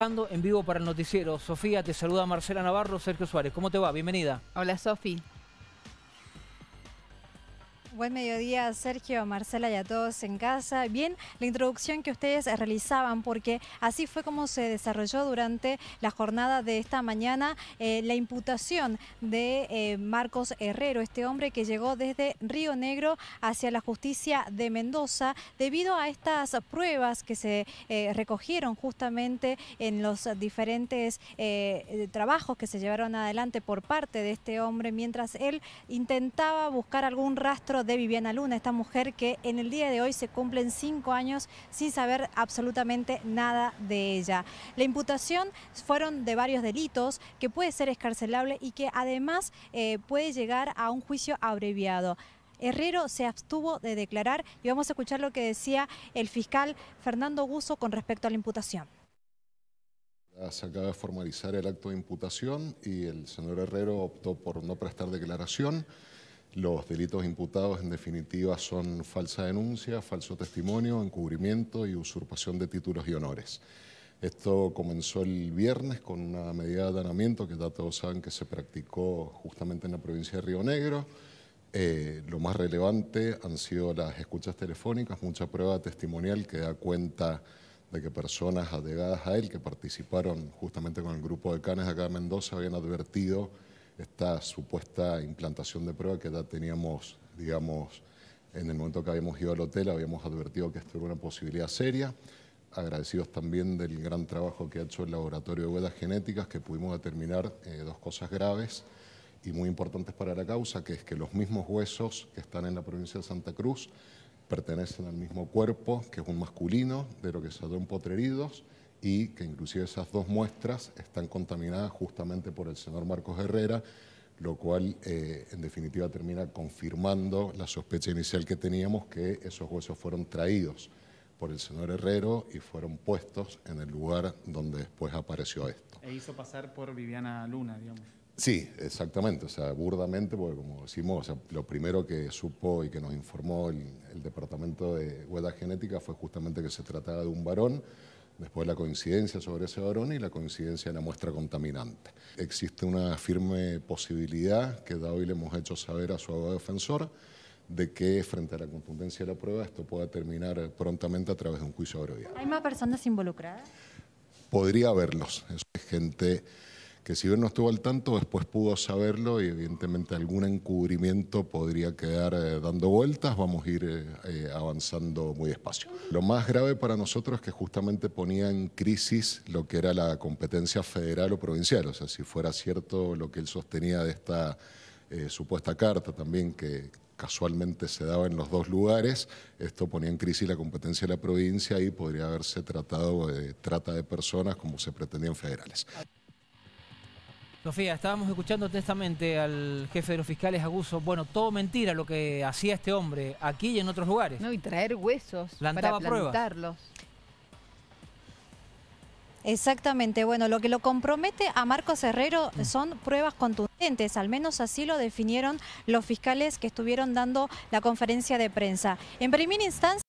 en vivo para el noticiero. Sofía, te saluda Marcela Navarro, Sergio Suárez. ¿Cómo te va? Bienvenida. Hola, Sofi. Buen mediodía, Sergio, Marcela y a todos en casa. Bien, la introducción que ustedes realizaban, porque así fue como se desarrolló durante la jornada de esta mañana eh, la imputación de eh, Marcos Herrero, este hombre que llegó desde Río Negro hacia la justicia de Mendoza, debido a estas pruebas que se eh, recogieron justamente en los diferentes trabajos que se llevaron adelante por parte de este hombre mientras él intentaba buscar algún rastro de de Viviana Luna, esta mujer que en el día de hoy se cumplen cinco años sin saber absolutamente nada de ella. La imputación fueron de varios delitos que puede ser escarcelable y que además eh, puede llegar a un juicio abreviado. Herrero se abstuvo de declarar y vamos a escuchar lo que decía el fiscal Fernando Guso con respecto a la imputación. Se acaba de formalizar el acto de imputación y el señor Herrero optó por no prestar declaración. Los delitos imputados, en definitiva, son falsa denuncia, falso testimonio, encubrimiento y usurpación de títulos y honores. Esto comenzó el viernes con una medida de allanamiento que ya todos saben que se practicó justamente en la provincia de Río Negro. Eh, lo más relevante han sido las escuchas telefónicas, mucha prueba testimonial que da cuenta de que personas adegadas a él que participaron justamente con el grupo de Canes acá en Mendoza habían advertido esta supuesta implantación de prueba que ya teníamos, digamos, en el momento que habíamos ido al hotel, habíamos advertido que esto era una posibilidad seria. Agradecidos también del gran trabajo que ha hecho el Laboratorio de huedas Genéticas, que pudimos determinar eh, dos cosas graves y muy importantes para la causa, que es que los mismos huesos que están en la provincia de Santa Cruz pertenecen al mismo cuerpo, que es un masculino, de lo que se dado en Potreridos, y que inclusive esas dos muestras están contaminadas justamente por el señor Marcos Herrera, lo cual eh, en definitiva termina confirmando la sospecha inicial que teníamos que esos huesos fueron traídos por el señor Herrero y fueron puestos en el lugar donde después apareció esto. E hizo pasar por Viviana Luna, digamos. Sí, exactamente, o sea, burdamente, porque como decimos, lo primero que supo y que nos informó el, el Departamento de hueda Genética fue justamente que se trataba de un varón, Después la coincidencia sobre ese varón y la coincidencia de la muestra contaminante. Existe una firme posibilidad que hoy le hemos hecho saber a su abogado defensor de que frente a la contundencia de la prueba esto pueda terminar prontamente a través de un juicio abreviado. ¿Hay más personas involucradas? Podría haberlos. Es gente que si bien no estuvo al tanto, después pudo saberlo y evidentemente algún encubrimiento podría quedar eh, dando vueltas, vamos a ir eh, eh, avanzando muy despacio. Lo más grave para nosotros es que justamente ponía en crisis lo que era la competencia federal o provincial, o sea, si fuera cierto lo que él sostenía de esta supuesta carta también que casualmente se daba en los dos lugares, esto ponía en crisis la competencia de la provincia y podría haberse tratado de trata de personas como se pretendían federales. Sofía, estábamos escuchando testamente al jefe de los fiscales Aguso. Bueno, todo mentira lo que hacía este hombre aquí y en otros lugares. No, y traer huesos Plantaba para plantarlos. Exactamente, bueno, lo que lo compromete a Marcos Herrero son pruebas contundentes, al menos así lo definieron los fiscales que estuvieron dando la conferencia de prensa. En primera instancia,